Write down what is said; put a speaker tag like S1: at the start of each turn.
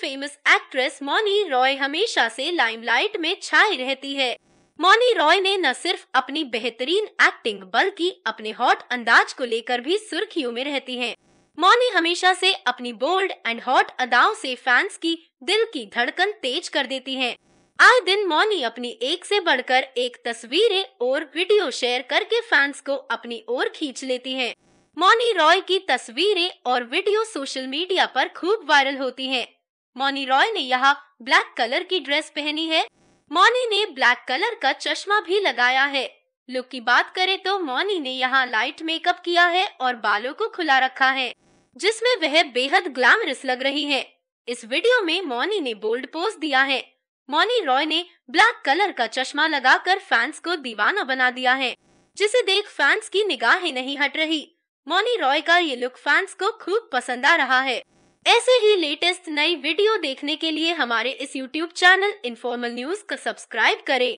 S1: Famous actress Mauni Roy हमेशा से limelight में छाई रहती है मौनी रॉय ने न सिर्फ अपनी बेहतरीन एक्टिंग बल्कि अपने हॉट अंदाज को लेकर भी सुर्खियों में रहती हैं। मौनी हमेशा से अपनी बोल्ड एंड हॉट अदाओं से फैंस की दिल की धड़कन तेज कर देती हैं। आए दिन मौनी अपनी एक से बढ़कर एक तस्वीरें और वीडियो शेयर करके फैंस को अपनी ओर खींच लेती हैं। मौनी रॉय की तस्वीरें और वीडियो सोशल मीडिया पर खूब वायरल होती हैं मोनी रॉय ने यहाँ ब्लैक कलर की ड्रेस पहनी है मौनी ने ब्लैक कलर का चश्मा भी लगाया है लुक की बात करें तो मौनी ने यहाँ लाइट मेकअप किया है और बालों को खुला रखा है जिसमें वह बेहद ग्लैमरस लग रही है इस वीडियो में मौनी ने बोल्ड पोज दिया है मौनी रॉय ने ब्लैक कलर का चश्मा लगाकर फैंस को दीवाना बना दिया है जिसे देख फैंस की निगाहें नहीं हट रही मौनी रॉय का ये लुक फैंस को खूब पसंद आ रहा है ऐसे ही लेटेस्ट नई वीडियो देखने के लिए हमारे इस यूट्यूब चैनल इन्फॉर्मल न्यूज का सब्सक्राइब करें